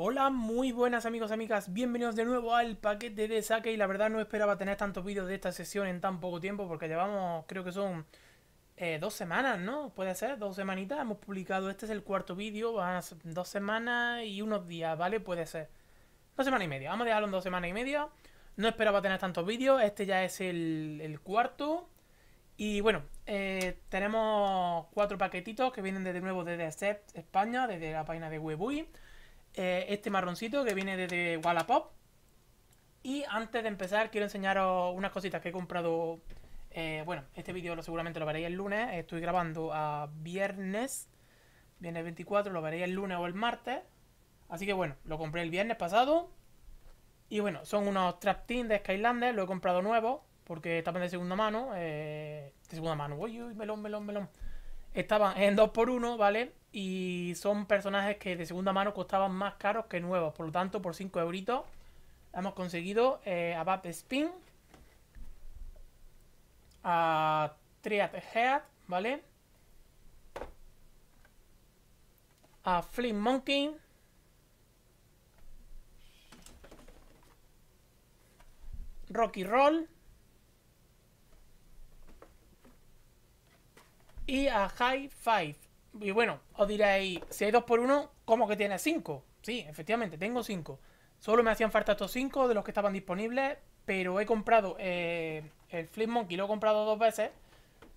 Hola, muy buenas amigos, amigas, bienvenidos de nuevo al paquete de saque y la verdad no esperaba tener tantos vídeos de esta sesión en tan poco tiempo porque llevamos, creo que son eh, dos semanas, ¿no? Puede ser, dos semanitas, hemos publicado, este es el cuarto vídeo, van a dos semanas y unos días, ¿vale? Puede ser. Dos semanas y media, vamos a dejarlo en dos semanas y media. No esperaba tener tantos vídeos, este ya es el, cuarto. Y bueno, eh, tenemos cuatro paquetitos que vienen de nuevo desde Accept España, desde la página de Webui. Eh, este marroncito que viene desde Wallapop. Y antes de empezar quiero enseñaros unas cositas que he comprado. Eh, bueno, este vídeo lo, seguramente lo veréis el lunes. Estoy grabando a viernes. Viernes 24, lo veréis el lunes o el martes. Así que bueno, lo compré el viernes pasado. Y bueno, son unos trap de Skylander. Lo he comprado nuevo porque también de segunda mano. Eh, de segunda mano. Uy, uy, melón, melón, melón estaban en 2x1, ¿vale? Y son personajes que de segunda mano costaban más caros que nuevos. Por lo tanto, por 5 euritos hemos conseguido eh, a Bat Spin, a Triad Head, ¿vale? A Flip Monkey. Rocky Roll. y a High Five. Y bueno, os diréis, si hay 2 por 1 ¿cómo que tiene 5? Sí, efectivamente, tengo 5. Solo me hacían falta estos 5 de los que estaban disponibles, pero he comprado eh, el Flip Monkey, lo he comprado dos veces.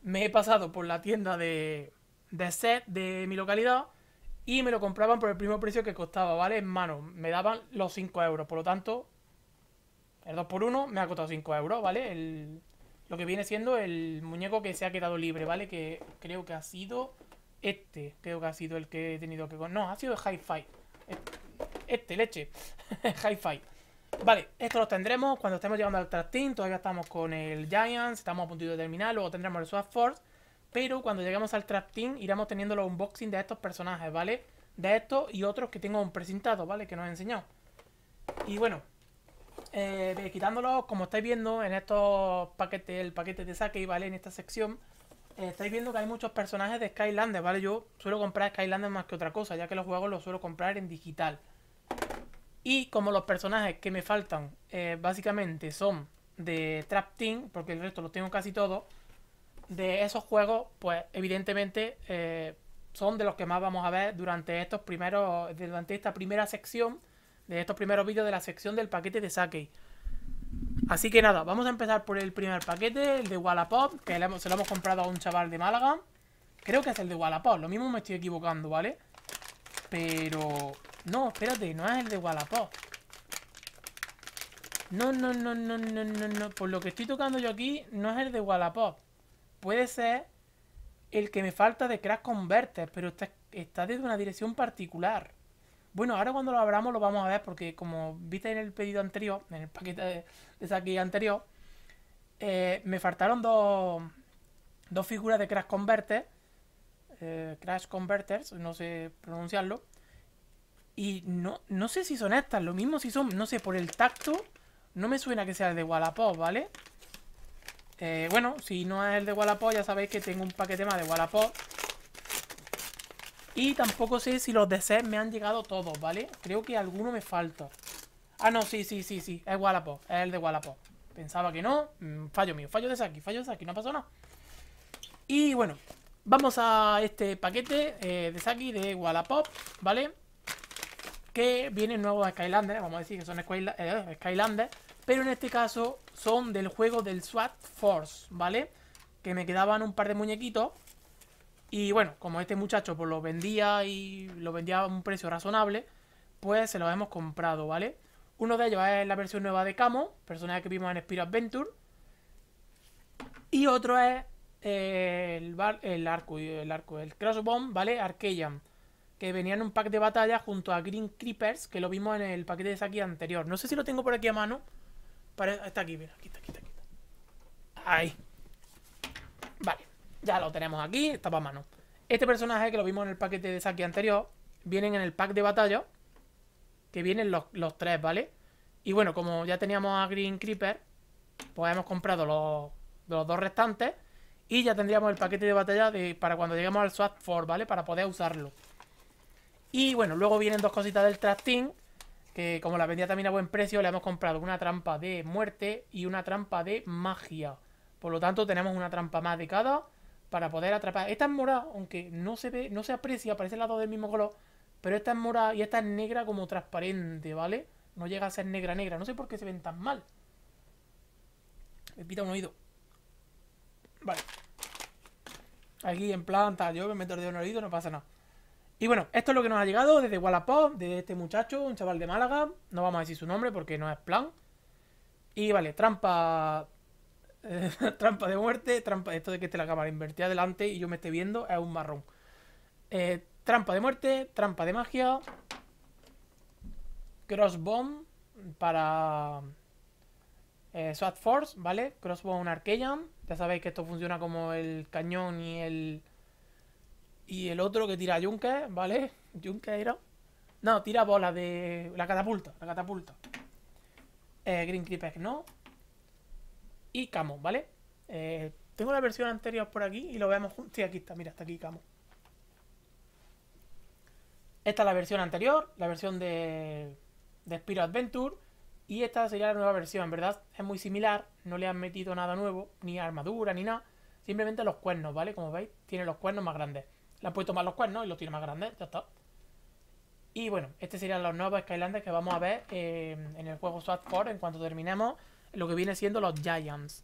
Me he pasado por la tienda de, de set de mi localidad y me lo compraban por el primer precio que costaba, ¿vale? En mano, me daban los 5 euros, por lo tanto, el 2 por 1 me ha costado 5 euros, ¿vale? El, lo que viene siendo el muñeco que se ha quedado libre, ¿vale? Que creo que ha sido este, creo que ha sido el que he tenido que... No, ha sido Hi-Fi. Este, leche. Hi-Fi. Vale, esto lo tendremos cuando estemos llegando al Trap Team. Todavía estamos con el Giants, estamos a punto de terminar. Luego tendremos el Swap Force. Pero cuando lleguemos al Team, iremos teniendo los unboxing de estos personajes, ¿vale? De estos y otros que tengo presentados, ¿vale? Que nos he enseñado. Y bueno, eh, quitándolo, como estáis viendo en estos paquetes, el paquete de saque, ¿vale? En esta sección, eh, estáis viendo que hay muchos personajes de Skylander, ¿vale? Yo suelo comprar Skylander más que otra cosa, ya que los juegos los suelo comprar en digital. Y como los personajes que me faltan, eh, básicamente son de Trap Team, porque el resto los tengo casi todos, de esos juegos, pues evidentemente eh, son de los que más vamos a ver durante estos primeros, durante esta primera sección de estos primeros vídeos de la sección del paquete de Sake. Así que nada, vamos a empezar por el primer paquete, el de Wallapop, que se lo hemos comprado a un chaval de Málaga. Creo que es el de Wallapop, lo mismo me estoy equivocando, ¿vale? Pero... No, espérate, no es el de Wallapop. No, no, no, no, no, no, no. Por lo que estoy tocando yo aquí, no es el de Wallapop. Puede ser el que me falta de Crash Converter, pero está, está desde una dirección particular. Bueno, ahora cuando lo abramos lo vamos a ver porque como viste en el pedido anterior, en el paquete de, de anterior, eh, me faltaron dos, figuras de Crash Converter, eh, Crash Converters, no sé pronunciarlo, y no, no sé si son estas, lo mismo si son, no sé, por el tacto, no me suena que sea el de Wallapop, ¿vale? Eh, bueno, si no es el de Wallapop, ya sabéis que tengo un paquete más de Wallapop y tampoco sé si los DCs me han llegado todos, ¿vale? Creo que alguno me falta. Ah, no, sí, sí, sí, sí. Es Wallapop. Es el de Wallapop. Pensaba que no. Mm, fallo mío. Fallo de Saki. Fallo de Saki. No pasó nada. Y bueno. Vamos a este paquete eh, de Saki de Wallapop, ¿vale? Que viene nuevo nuevos Skylanders. Vamos a decir que son eh, Skylanders. Pero en este caso son del juego del SWAT Force, ¿vale? Que me quedaban un par de muñequitos. Y bueno, como este muchacho pues, lo vendía y lo vendía a un precio razonable, pues se lo hemos comprado, ¿vale? Uno de ellos es la versión nueva de Camo, personaje que vimos en Spirit Adventure. Y otro es eh, el, el arco, el arco, ¿vale? Arkellian. Que venía en un pack de batalla junto a Green Creepers, que lo vimos en el paquete de Saki anterior. No sé si lo tengo por aquí a mano. está aquí, mira, aquí está, aquí está, aquí está. Ahí. Vale. Ya lo tenemos aquí, está para mano. Este personaje, que lo vimos en el paquete de saque anterior, vienen en el pack de batalla. Que vienen los, tres, ¿vale? Y bueno, como ya teníamos a Green Creeper, pues hemos comprado los, dos restantes. Y ya tendríamos el paquete de batalla de, para cuando lleguemos al SWAT 4, ¿vale? Para poder usarlo. Y bueno, luego vienen dos cositas del Trastin Que como la vendía también a buen precio, le hemos comprado una trampa de muerte y una trampa de magia. Por lo tanto, tenemos una trampa más de cada para poder atrapar. Esta es morada, aunque no se ve, no se aprecia, parece lado del mismo color, pero esta es morada y esta es negra como transparente, ¿vale? No llega a ser negra negra, no sé por qué se ven tan mal. Me pita un oído. Vale. Aquí en planta, yo me meto el un oído, no pasa nada. Y bueno, esto es lo que nos ha llegado desde Wallapop, De este muchacho, un chaval de Málaga. No vamos a decir su nombre porque no es plan. Y vale, trampa trampa de muerte, trampa. Esto de que esté la cámara invertida delante y yo me esté viendo es un marrón. Eh, trampa de muerte, trampa de magia. crossbow para. Eh, Swat Force, ¿vale? un Arcadian. Ya sabéis que esto funciona como el cañón y el. Y el otro que tira Junker ¿vale? Junker era. No, tira bola de. La catapulta, la catapulta. Eh, Green Creeper, no y Camo, ¿vale? Eh, tengo la versión anterior por aquí y lo vemos juntos. Sí, aquí está, mira, está aquí Camo. Esta es la versión anterior, la versión de, de Spiro Adventure. Y esta sería la nueva versión, verdad es muy similar, no le han metido nada nuevo, ni armadura, ni nada. Simplemente los cuernos, ¿vale? Como veis, tiene los cuernos más grandes. Le han puesto más los cuernos y los tiene más grandes, ya está. Y bueno, este serían los nuevos Skylanders que vamos a ver eh, en el juego SWAT 4 en cuanto terminemos lo que viene siendo los Giants.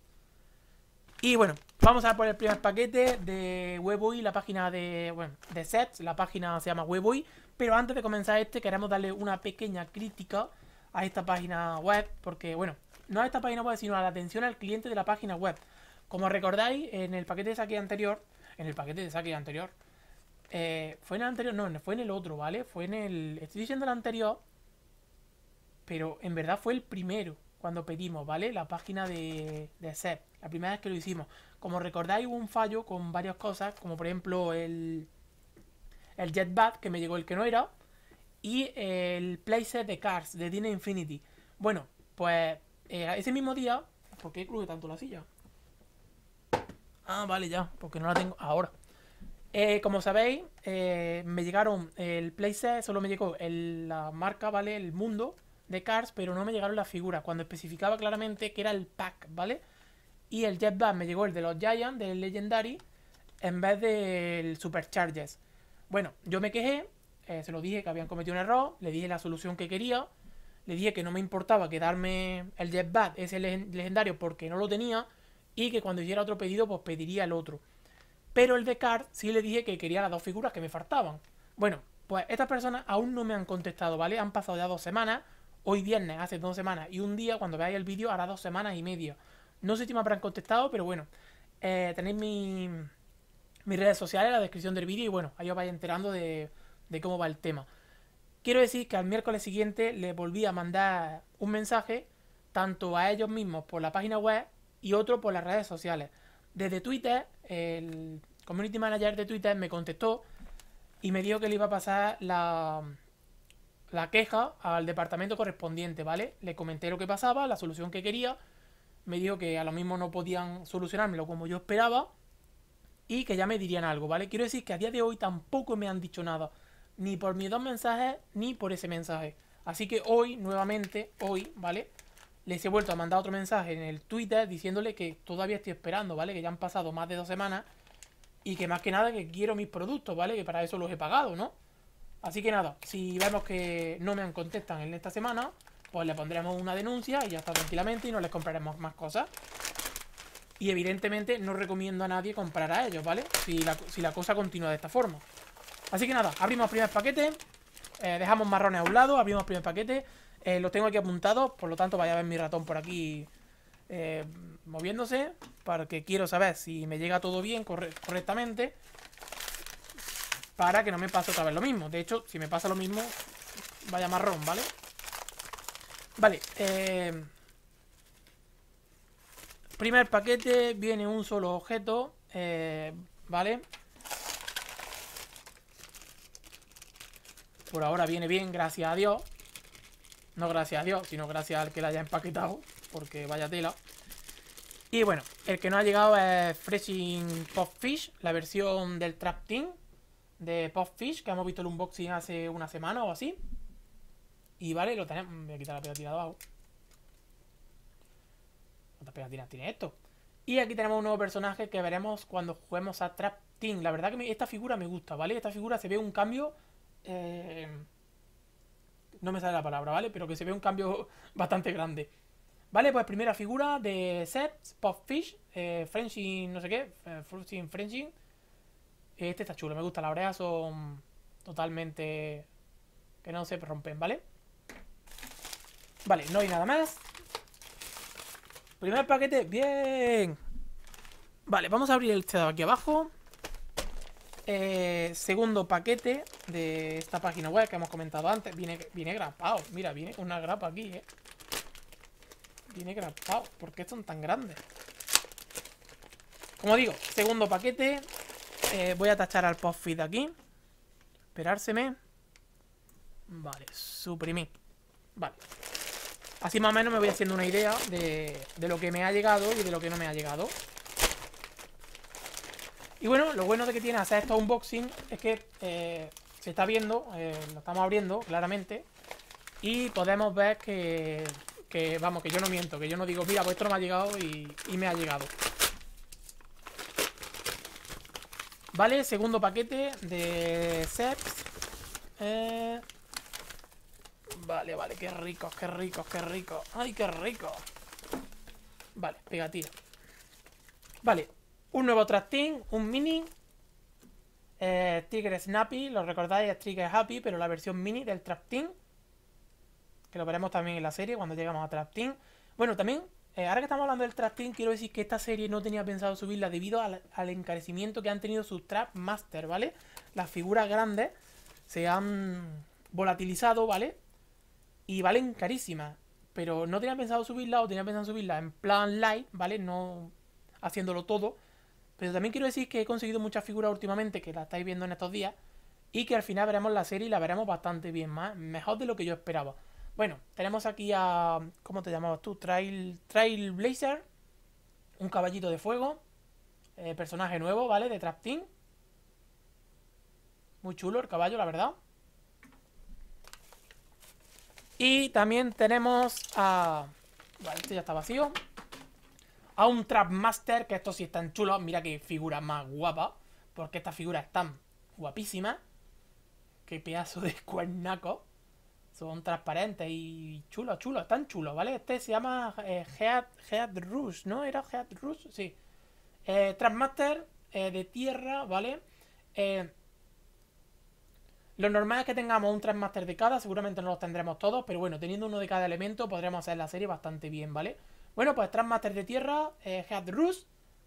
Y bueno, vamos a por el primer paquete de Webui, la página de, bueno, de sets, la página se llama Webui. Pero antes de comenzar este, queremos darle una pequeña crítica a esta página web, porque bueno, no a esta página web, sino a la atención al cliente de la página web. Como recordáis, en el paquete de saque anterior, en el paquete de saque anterior, eh, fue en el anterior, no, fue en el otro, ¿vale? Fue en el, estoy diciendo el anterior, pero en verdad fue el primero cuando pedimos, ¿vale? La página de, de la primera vez que lo hicimos. Como recordáis, hubo un fallo con varias cosas, como por ejemplo el, el Jetbat, que me llegó el que no era, y el playset de Cars, de Dine Infinity. Bueno, pues eh, ese mismo día... ¿Por qué cruje tanto la silla? Ah, vale, ya, porque no la tengo ahora. Eh, como sabéis, eh, me llegaron el playset, solo me llegó la marca, ¿vale? El mundo de Cars, pero no me llegaron las figuras. Cuando especificaba claramente que era el pack, ¿vale? Y el jet bat me llegó el de los Giants, del Legendary, en vez del Superchargers Bueno, yo me quejé, eh, se lo dije que habían cometido un error, le dije la solución que quería, le dije que no me importaba quedarme el jet es ese legendario, porque no lo tenía, y que cuando hiciera otro pedido, pues pediría el otro. Pero el de Cars sí le dije que quería las dos figuras que me faltaban. Bueno, pues estas personas aún no me han contestado, ¿vale? Han pasado ya dos semanas hoy viernes, hace dos semanas, y un día cuando veáis el vídeo hará dos semanas y medio. No sé si me habrán contestado, pero bueno, eh, tenéis mis redes sociales en la descripción del vídeo y bueno, ahí os vais enterando de, de cómo va el tema. Quiero decir que al miércoles siguiente le volví a mandar un mensaje, tanto a ellos mismos por la página web y otro por las redes sociales. Desde Twitter, el community manager de Twitter me contestó y me dijo que le iba a pasar la, la queja al departamento correspondiente, ¿vale? Le comenté lo que pasaba, la solución que quería. Me dijo que a lo mismo no podían solucionármelo como yo esperaba y que ya me dirían algo, ¿vale? Quiero decir que a día de hoy tampoco me han dicho nada, ni por mis dos mensajes ni por ese mensaje. Así que hoy, nuevamente, hoy, ¿vale? Les he vuelto a mandar otro mensaje en el Twitter diciéndole que todavía estoy esperando, ¿vale? Que ya han pasado más de dos semanas y que más que nada que quiero mis productos, ¿vale? Que para eso los he pagado, ¿no? Así que nada, si vemos que no me han contestan en esta semana, pues le pondremos una denuncia y ya está tranquilamente y no les compraremos más cosas. Y evidentemente no recomiendo a nadie comprar a ellos, ¿vale? Si la, cosa continúa de esta forma. Así que nada, abrimos primer paquete, eh, dejamos marrones a un lado, abrimos primer paquete, eh, los tengo aquí apuntados, por lo tanto vaya a ver mi ratón por aquí eh, moviéndose, para que quiero saber si me llega todo bien, correctamente. Para que no me pase otra vez lo mismo. De hecho, si me pasa lo mismo, vaya marrón, ¿vale? Vale, eh, Primer paquete, viene un solo objeto, eh, ¿vale? Por ahora viene bien, gracias a Dios. No gracias a Dios, sino gracias al que la haya empaquetado, porque vaya tela. Y bueno, el que no ha llegado es Freshing Popfish la versión del Trap Team, de Popfish, que hemos visto el unboxing hace una semana o así. Y vale, lo tenemos. Voy a quitar la pegatina de abajo. ¿Cuántas pegatinas tiene esto? Y aquí tenemos un nuevo personaje que veremos cuando juguemos a Trap Team. La verdad que esta figura me gusta, ¿vale? Esta figura se ve un cambio... Eh, no me sale la palabra, ¿vale? Pero que se ve un cambio bastante grande. Vale, pues primera figura de Seth, Popfish, eh, Frenching, no sé qué, eh, Frenchy. Este está chulo, me gusta. Las orejas son totalmente... que no se rompen, ¿vale? Vale, no hay nada más. Primer paquete, bien. Vale, Vamos a abrir el de aquí abajo. Eh, segundo paquete de esta página web que hemos comentado antes. Viene, viene grapado. Mira, viene una grapa aquí, ¿eh? Viene grapado. ¿Por qué son tan grandes? Como digo, segundo paquete eh, voy a tachar al post de aquí. Esperárseme. Vale, suprimí. Vale. Así más o menos me voy haciendo una idea de, lo que me ha llegado y de lo que no me ha llegado. Y bueno, lo bueno de que tiene hacer un unboxing es que eh, se está viendo, eh, lo estamos abriendo claramente, y podemos ver que, vamos, que yo no miento, que yo no digo, mira, pues esto no me ha llegado y, y me ha llegado. Vale, segundo paquete de Seps. Eh, vale, vale, qué rico, qué rico, qué rico. ¡Ay, qué rico! Vale, pegatina. Vale, un nuevo trastín, un mini. Eh, tiger Trigger Snappy, lo recordáis, es Trigger Happy, pero la versión mini del trastín. Que lo veremos también en la serie cuando llegamos a trastín. Bueno, también eh, ahora que estamos hablando del Team, quiero decir que esta serie no tenía pensado subirla debido al, encarecimiento que han tenido sus Trap Master, ¿vale? Las figuras grandes se han volatilizado, ¿vale? Y valen carísimas. Pero no tenía pensado subirla o tenía pensado subirla en plan light, ¿vale? No haciéndolo todo. Pero también quiero decir que he conseguido muchas figuras últimamente que la estáis viendo en estos días. Y que al final veremos la serie y la veremos bastante bien, más, mejor de lo que yo esperaba. Bueno, tenemos aquí a. ¿Cómo te llamabas tú? Trail, Blazer. Un caballito de fuego. Eh, personaje nuevo, ¿vale? De Trap Team. Muy chulo el caballo, la verdad. Y también tenemos a... Vale, este ya está vacío. A un Trap Master, que estos sí están chulos. Mira qué figura más guapa. Porque estas figuras tan guapísima Qué pedazo de cuernaco. Son transparentes y chulos, chulos, están chulos, ¿vale? Este se llama eh, Head, Rush, ¿no? ¿Era Head Rush? Sí. Eh, Transmaster eh, de tierra, ¿vale? lo normal es que tengamos un Transmaster de cada, seguramente no los tendremos todos, pero bueno, teniendo uno de cada elemento podremos hacer la serie bastante bien, ¿vale? Bueno, pues Transmaster de tierra, Head Rush,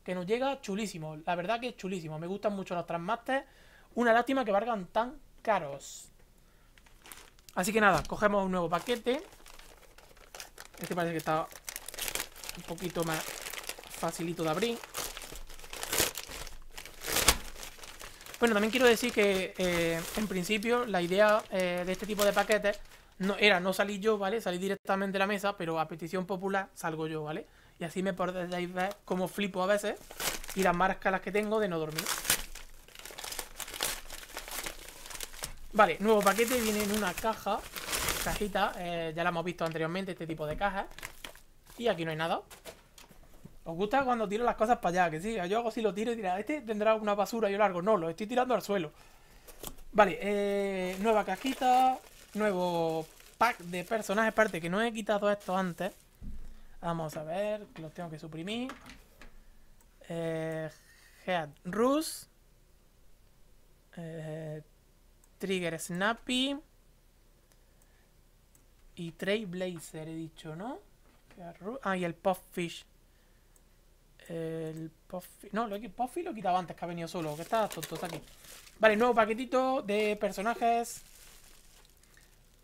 que nos llega chulísimo, la verdad que es chulísimo, me gustan mucho los Transmasters, una lástima que valgan tan caros. Así que nada, cogemos un nuevo paquete. Este parece que está un poquito más facilito de abrir. Bueno, también quiero decir que eh, en principio la idea eh, de este tipo de paquetes era no salir yo, ¿vale? Salir directamente de la mesa, pero a petición popular salgo yo, ¿vale? Y así me podéis ver cómo flipo a veces y las marcas las que tengo de no dormir. Vale, nuevo paquete, viene en una caja Cajita, eh, ya la hemos visto anteriormente Este tipo de cajas Y aquí no hay nada ¿Os gusta cuando tiro las cosas para allá? Que sí, yo hago si lo tiro y dirá, este tendrá una basura y yo largo No, lo estoy tirando al suelo Vale, eh, nueva cajita Nuevo pack de personajes Aparte que no he quitado esto antes Vamos a ver, los tengo que suprimir eh, Head Rus eh, Trigger Snappy. Y Blazer, he dicho, ¿no? Ah, y el Pufffish. El Pufffish. No, lo que Pufffish lo quitaba antes que ha venido solo. Que está tonto, aquí. Vale, nuevo paquetito de personajes.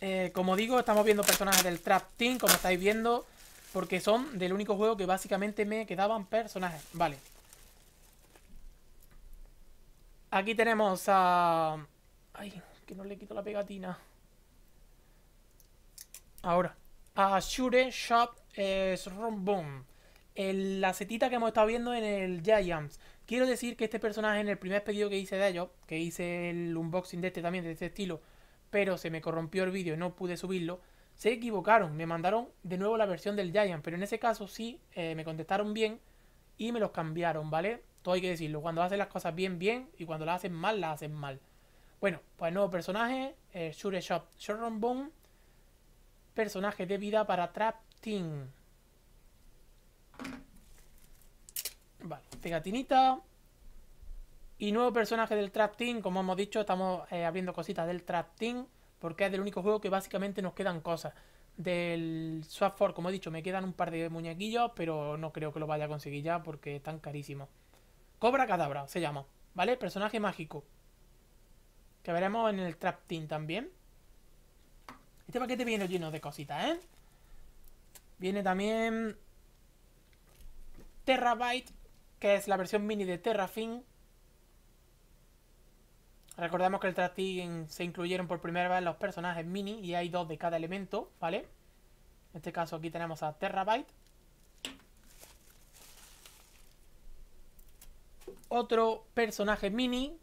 Eh, como digo, estamos viendo personajes del Trap Team, como estáis viendo. Porque son del único juego que básicamente me quedaban personajes. Vale. Aquí tenemos a Ay, que no le quito la pegatina. Ahora. Ashure Shop es Romboom. La setita que hemos estado viendo en el Giants. Quiero decir que este personaje en el primer pedido que hice de ellos, que hice el unboxing de este también, de este estilo, pero se me corrompió el vídeo y no pude subirlo, se equivocaron. Me mandaron de nuevo la versión del Giant, pero en ese caso sí eh, me contestaron bien y me los cambiaron, ¿vale? Todo hay que decirlo. Cuando hacen las cosas bien, bien y cuando las hacen mal, las hacen mal. Bueno, pues nuevo personaje, eh, Shure Shop Sharon personaje de vida para Trap Team. Vale, pegatinita. Y nuevo personaje del Trap Team, como hemos dicho, estamos eh, abriendo cositas del Trap Team, porque es del único juego que básicamente nos quedan cosas. Del Swap 4, como he dicho, me quedan un par de muñequillos, pero no creo que lo vaya a conseguir ya porque están carísimos. Cobra Cadabra se llama, ¿vale? Personaje mágico. Que veremos en el Trap Team también. Este paquete viene lleno de cositas, ¿eh? Viene también... Terabyte, que es la versión mini de Terrafin. Recordemos que el Trap se incluyeron por primera vez los personajes mini y hay dos de cada elemento, ¿vale? En este caso aquí tenemos a Terabyte. Otro personaje mini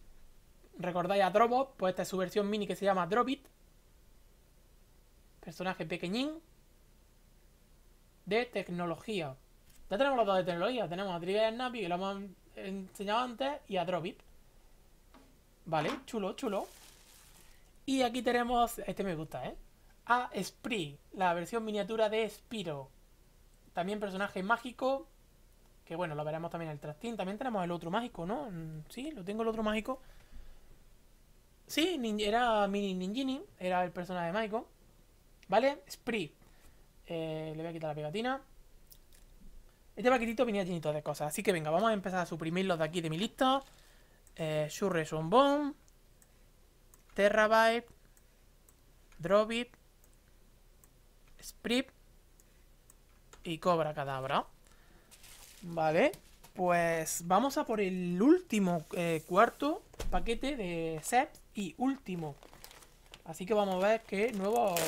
recordáis a Drobo, pues esta es su versión mini que se llama Drobit Personaje pequeñín. De tecnología. Ya tenemos los dos de tecnología. Tenemos a Trigger Navi, que lo hemos enseñado antes, y a Drobit Vale, chulo, chulo. Y aquí tenemos, este me gusta, ¿eh? A Spree, la versión miniatura de Spiro. También personaje mágico, que bueno, lo veremos también en el trastín. También tenemos el otro mágico, ¿no? Mm, sí, lo tengo el otro mágico. Sí, era Mini Ninjini, era el personaje de Maiko. ¿Vale? Spree. Eh, le voy a quitar la pegatina. Este paquetito venía llenito de cosas. Así que venga, vamos a empezar a suprimirlos de aquí de mi lista. Eh, Shurre Bomb. Terrabyte. Drobit. Sprip. Y Cobra Cadabra. Vale. Pues vamos a por el último eh, cuarto paquete de set y último. Así que vamos a ver qué nuevos...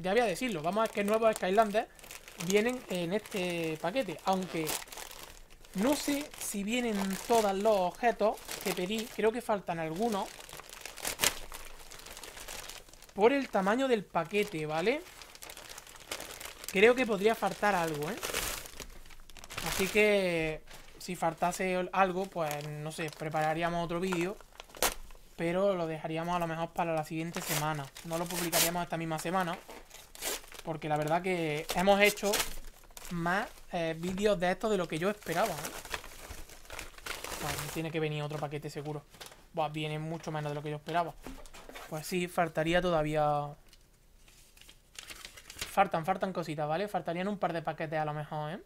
Ya voy a decirlo, vamos a ver qué nuevos Skylanders vienen en este paquete. Aunque no sé si vienen todos los objetos que pedí. Creo que faltan algunos. Por el tamaño del paquete, ¿vale? Creo que podría faltar algo, ¿eh? Así que si faltase algo, pues no sé, prepararíamos otro vídeo pero lo dejaríamos a lo mejor para la siguiente semana. No lo publicaríamos esta misma semana, porque la verdad que hemos hecho más eh, vídeos de esto de lo que yo esperaba. ¿eh? tiene que venir otro paquete seguro. viene mucho menos de lo que yo esperaba. Pues sí, faltaría todavía... Faltan, faltan cositas, ¿vale? Faltarían un par de paquetes a lo mejor, ¿eh?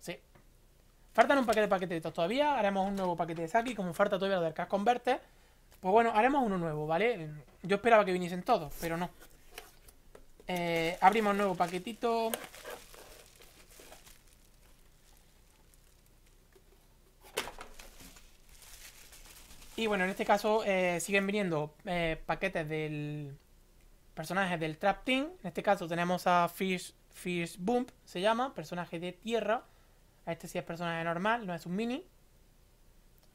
Sí. Faltan un paquete de paquetitos todavía. Haremos un nuevo paquete de Saki. Como falta todavía lo del Cash Converter pues bueno, haremos uno nuevo, ¿vale? Yo esperaba que viniesen todos, pero no. Eh, abrimos un nuevo paquetito. Y bueno, en este caso eh, siguen viniendo eh, paquetes del personaje del Trap Team. En este caso tenemos a Fish, Fish se llama, personaje de tierra. Este sí es personaje normal, no es un mini.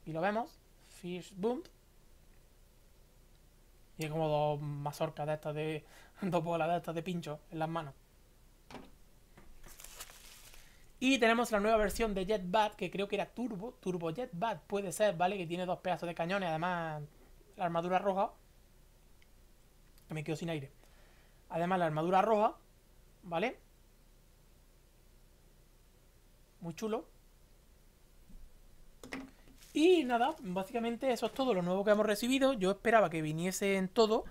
Y lo vemos, Fish Bump. Y es como dos mazorcas de estas de. dos bolas de estas de pincho en las manos. Y tenemos la nueva versión de Jetbat, que creo que era Turbo. Turbo Jetbat puede ser, ¿vale? Que tiene dos pedazos de cañones, además la armadura roja. me quedo sin aire. Además la armadura roja, ¿vale? Muy chulo. Y nada, básicamente eso es todo lo nuevo que hemos recibido. Yo esperaba que viniese en todo.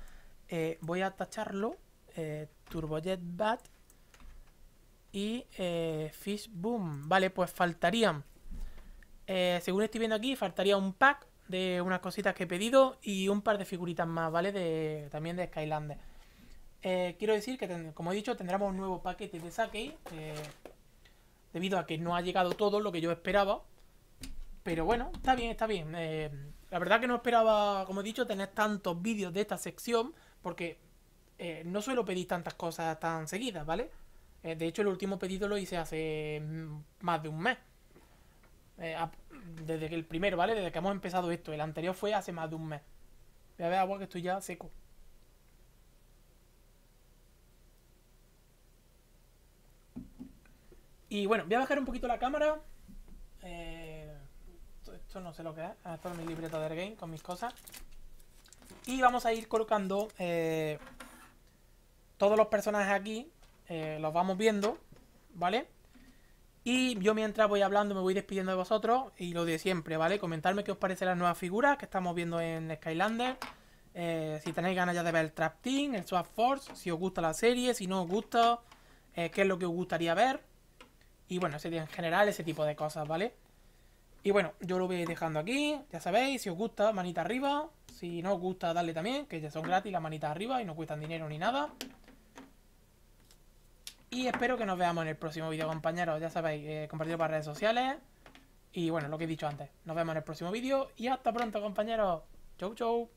Eh, voy a tacharlo. Eh, Turbojet Bat y eh, Fish Boom. Vale, pues faltarían. según estoy viendo aquí, faltaría un pack de unas cositas que he pedido y un par de figuritas más, ¿vale? también de Skylander. quiero decir que, como he dicho, tendremos un nuevo paquete de saque. debido a que no ha llegado todo lo que yo esperaba. Pero bueno, está bien, está bien. Eh, la verdad que no esperaba, como he dicho, tener tantos vídeos de esta sección, porque eh, no suelo pedir tantas cosas tan seguidas, ¿vale? Eh, de hecho, el último pedido lo hice hace mm, más de un mes. desde que el primero, ¿vale? Desde que hemos empezado esto. El anterior fue hace más de un mes. Voy a ver agua que estoy ya seco. Y bueno, voy a bajar un poquito la cámara. Eh, no sé lo que es. Ah, esto es mi libreto de game con mis cosas. Y vamos a ir colocando eh, todos los personajes aquí. Eh, los vamos viendo, ¿vale? Y yo mientras voy hablando me voy despidiendo de vosotros y lo de siempre, ¿vale? Comentarme qué os parece las nuevas figuras que estamos viendo en Skylander. Eh, si tenéis ganas ya de ver el Trap Team, el Swap Force, si os gusta la serie, si no os gusta, qué es lo que os gustaría ver. Y bueno, sería en general ese tipo de cosas, ¿vale? Y bueno, yo lo voy dejando aquí. Ya sabéis, si os gusta, manita arriba. Si no os gusta, darle también, que ya son gratis las manitas arriba y no cuestan dinero ni nada. Y espero que nos veamos en el próximo vídeo, compañeros. Ya sabéis, eh, compartido para redes sociales. Y bueno, lo que he dicho antes. Nos vemos en el próximo vídeo. Y hasta pronto, compañeros. Chau, chau.